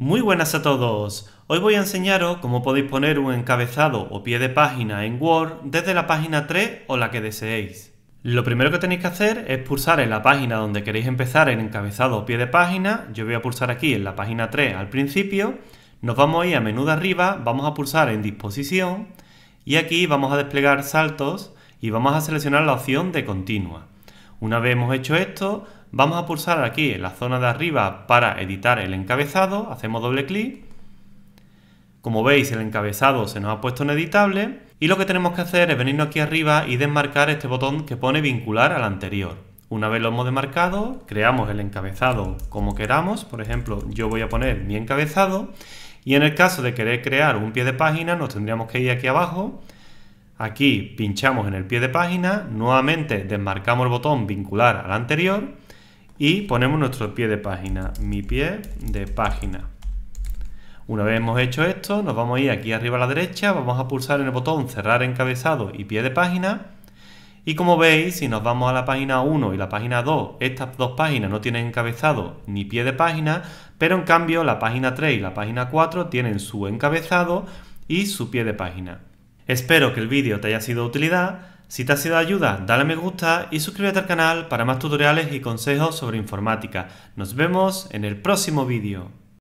Muy buenas a todos. Hoy voy a enseñaros cómo podéis poner un encabezado o pie de página en Word desde la página 3 o la que deseéis. Lo primero que tenéis que hacer es pulsar en la página donde queréis empezar el encabezado o pie de página. Yo voy a pulsar aquí en la página 3 al principio. Nos vamos a ir a menú de arriba, vamos a pulsar en disposición y aquí vamos a desplegar saltos y vamos a seleccionar la opción de continua. Una vez hemos hecho esto, Vamos a pulsar aquí en la zona de arriba para editar el encabezado, hacemos doble clic. Como veis el encabezado se nos ha puesto en editable y lo que tenemos que hacer es venirnos aquí arriba y desmarcar este botón que pone vincular al anterior. Una vez lo hemos desmarcado, creamos el encabezado como queramos, por ejemplo yo voy a poner mi encabezado y en el caso de querer crear un pie de página nos tendríamos que ir aquí abajo Aquí pinchamos en el pie de página, nuevamente desmarcamos el botón vincular al anterior y ponemos nuestro pie de página, mi pie de página. Una vez hemos hecho esto, nos vamos a ir aquí arriba a la derecha, vamos a pulsar en el botón cerrar encabezado y pie de página. Y como veis, si nos vamos a la página 1 y la página 2, estas dos páginas no tienen encabezado ni pie de página, pero en cambio la página 3 y la página 4 tienen su encabezado y su pie de página. Espero que el vídeo te haya sido de utilidad. Si te ha sido de ayuda, dale me gusta y suscríbete al canal para más tutoriales y consejos sobre informática. Nos vemos en el próximo vídeo.